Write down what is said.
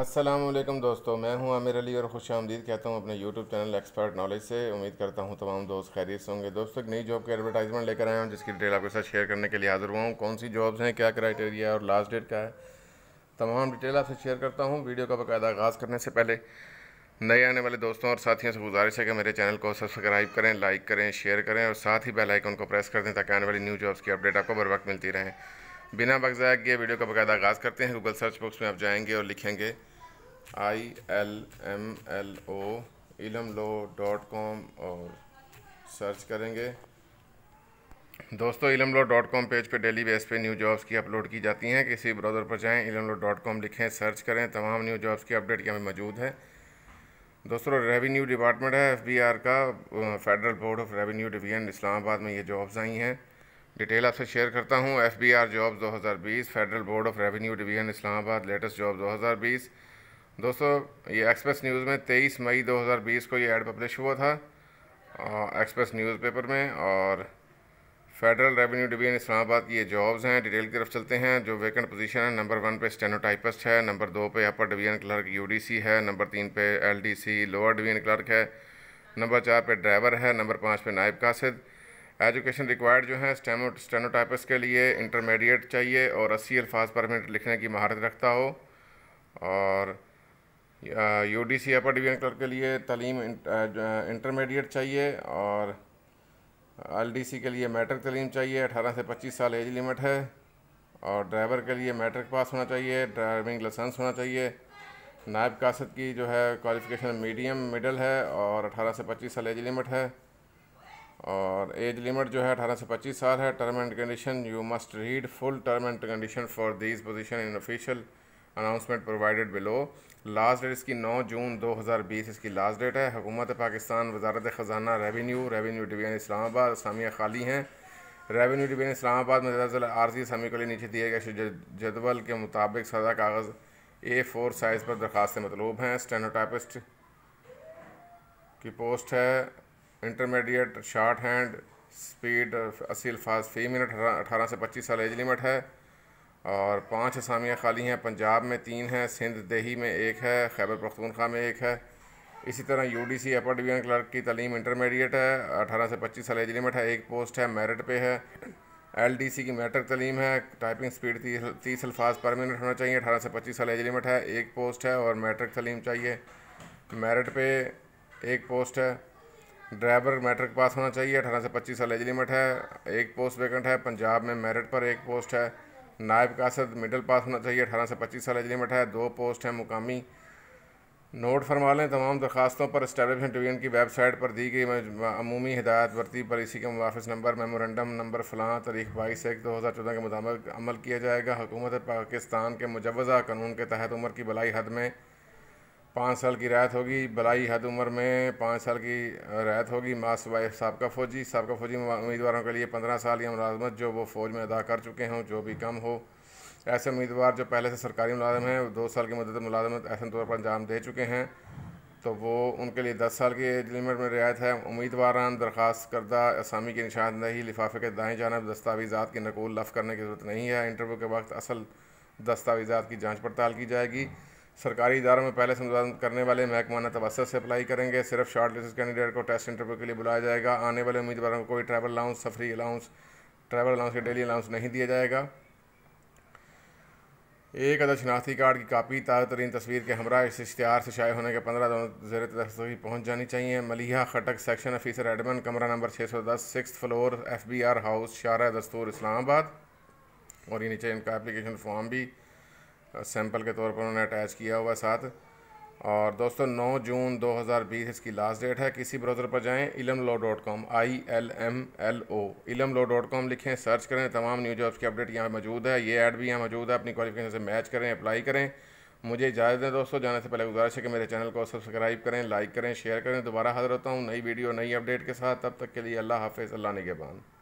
असलम दोस्तों मैं हूं आमिर अली और खुश आमदीद कहता हूं अपने यूट्यूब चैनल एक्सपर्ट नॉलेज से उम्मीद करता हूं तमाम दोस्त खैरियत से होंगे दोस्तों एक नई जॉब की एडवर्टाइजमेंट लेकर आया हूं जिसकी डिटेल आपके साथ शेयर करने के लिए हाजिर हुआ हूं कौन सी जॉब्स हैं क्या क्राइटेरिया और लास्ट डेट क्या है तमाम डिटेल आपसे शेयर करता हूँ वीडियो का बाकायदा आगाज़ करने से पहले नए आने वाले दोस्तों और साथियों से गुजारिश है कि मेरे चैनल को सब्सक्राइब करें लाइक करें शेयर करें और साथ ही बेल आइकन को प्रेस कर दें ताकि आने वाली न्यू जॉब्स की अपडेट आपको बर वक्त मिलती रहें बिना वगजाया के वीडियो का बकायदा आगाज़ करते हैं गूगल सर्च बॉक्स में आप जाएंगे और लिखेंगे I L M L O इलम लो डॉट कॉम और सर्च करेंगे दोस्तों इलम लो डॉट कॉम पेज पर डेली बेस पे न्यू जॉब्स की अपलोड की जाती हैं किसी ब्राउज़र पर जाएं इलम लो डॉट कॉम लिखें सर्च करें तमाम न्यू जॉब्स की अपडेट यहाँ पर मौजूद है दोस्तों रेवेन्यू डिपार्टमेंट है एफ बी आर का federal board of revenue division Islamabad में ये जॉब्स आई हैं डिटेल आपसे शेयर करता हूँ एफ बी आर जॉब दो हज़ार बीस federal board of revenue division Islamabad latest job दो हज़ार बीस दोस्तों ये एक्सप्रेस न्यूज़ में तेईस मई दो हज़ार बीस को ये एड पब्लिश हुआ था एक्सप्रेस न्यूज़ पेपर में और फेडरल रेवेन्यू डिवीज़न इस्लामाबाद ये जॉब्स हैं डिटेल की तरफ चलते हैं जो वेकेंट पोजीशन है नंबर वन पे स्टेनोटाइपस्ट है नंबर दो पे अपर डिवीज़न क्लर्क यूडीसी है नंबर तीन पे एलडीसी लोअर डिवीज़न क्लर्क है नंबर चार पे ड्राइवर है नंबर पाँच पे नायब कासिद एजुकेशन रिक्वायर्ड जो है स्टेनो स्टेनोटाइपस के लिए इंटरमीडिएट चाहिए और अस्सी अल्फाज पर मिनट लिखने की महारत रखता हो और U D C upper division clerk के लिए तलीम इंटरमीडिएट चाहिए और एल डी सी के लिए मैट्रिक तलीम चाहिए अठारह से पच्चीस साल एज लिमिट है और ड्राइवर के लिए मैट्रिक पास होना चाहिए ड्राइविंग लाइसेंस होना चाहिए नायब कासद की जो है क्वालिफिकेशन मीडियम मिडल है और अठारह से पच्चीस साल एज लिमिट है और एज लिमिट जो है अठारह से पच्चीस साल है term and condition you must read full term and condition for this position in official announcement provided below last date इसकी 9 जून 2020 इसकी लास्ट डेट है हुकूमत पाकिस्तान वजारत ख़जाना रेवेन्यू रेवेन्यू डिवीज़न इस्लामाबाद इस्लामिया खाली हैं रेवेन्यू डिवीज़न इस्लामाबाद में दरअसल आरजी इस्लामी के लिए नीचे दिए गए जदवल के मुताबिक सदा कागज़ ए फोर साइज़ पर दरख्वास्तें मतलूब हैं स्टेनोटाइपिस्ट की पोस्ट है इंटरमीडिएट शार्ट हैंड स्पीड अस्सी अल्फाज फ़ी मिनट अठारह से पच्चीस साल एज लिमिट है और पांच असामियाँ खाली हैं पंजाब में तीन हैं सिंध दही में एक है खैबर पख्तूनखा में एक है इसी तरह U D C upper division clerk की तलीम इंटरमीडिएट है अठारह से पच्चीस साल एज लिमिट है एक पोस्ट है मेरिट पे है एल डी सी की मैट्रिक तलीम है टाइपिंग स्पीड तीस तीस अल्फाज पर मिनट होना चाहिए अठारह से पच्चीस साल एज लिमिट है एक पोस्ट है और मैट्रिक तलीम चाहिए मेरिट पे एक पोस्ट है ड्राइवर मैट्रिक पास होना चाहिए अठारह से पच्चीस साल एज लिमिट है एक पोस्ट वैकेंट है पंजाब में मेरिट पर एक पोस्ट है नायब कासद मिडल पास होना चाहिए अठारह से पच्चीस साल एज लिमिट है दो पोस्ट हैं मुकामी नोट फरमा लें तमाम दरखास्तों पर इस्टेबलिशमेंट डिवीजन की वेबसाइट पर दी गई अमूमी हदायत वर्ती पॉलिसी के मुआफ़ नंबर मेमोरेंडम नंबर फलां तारीख बाईस एक दो हज़ार चौदह के मुताबिक अमल किया जाएगा हुकूमत पाकिस्तान के मुजवज़ा कानून के तहत उम्र की भलाई हद में पाँच साल की रायत होगी बलाई हद उम्र में पाँच साल की रायत होगी मास वाइफ सबका फ़ौजी सबका फ़ौजी उम्मीदवारों के लिए पंद्रह साल या मुलाजमत जो वो फ़ौज में अदा कर चुके हों जो भी कम हो ऐसे उम्मीदवार जो पहले से सरकारी मुलाजम हैं दो साल की मदद मुलाजमत ऐसे तौर पर अंजाम दे चुके हैं तो वो उनके लिए दस साल की एज लिमिट में रियायत है उम्मीदवार दरख्वास्त करदा असामी की निशानदही लिफाफे के दाएँ जानब दस्तावेज़ा की नकूल लफ करने की ज़रूरत नहीं है इंटरव्यू के वक्त असल दस्तावेज़ा की जाँच पड़ताल की जाएगी सरकारी इदारों में पहले संचालन करने वाले महकमाना तबसर से अप्लाई करेंगे सिर्फ शार्ट लिस्ट कैंडिडेट को टेस्ट इंटरव्यू के लिए बुलाया जाएगा आने वाले उम्मीदवारों को कोई ट्रैवल अलाउंस सफरी अलाउंस ट्रैवल अलाउंस या डेली अलाउंस नहीं दिया जाएगा एक अदर शनाख्ती कार्ड की कापी ताज़ा तरीन तस्वीर के हमरा इस इश्तहार से शायद होने के पंद्रह दिनों जेर तस्वीर पहुँच जानी चाहिए मलिया खटक सेक्शन ऑफिसर एडमन कमरा नंबर छः सौ दस six floor F B R house शारा दस्तूर इस्लामाबाद और ये नीचे इनका एप्लीकेशन फॉर्म भी सैंपल के तौर पर उन्होंने अटैच किया हुआ साथ और दोस्तों 9 जून 2020 इसकी लास्ट डेट है किसी ब्राउज़र पर जाएं इलम लो dot com I L M L O इलम लो डॉट कॉम लिखें सर्च करें तमाम न्यू जॉब्स की अपडेट यहाँ मौजूद है ये ऐड भी यहाँ मौजूद है अपनी क्वालिफिकेशन से मैच करें अप्लाई करें मुझे इजाज़त दें दोस्तों जाने से पहले गुजारिश है कि मेरे चैनल को सब्सक्राइब करें लाइक करें शेयर करें दोबारा हाजिर होता हूँ नई वीडियो नई अपडेट के साथ तब तक के लिए अल्लाह हाफ़ अल्लाह निगेबान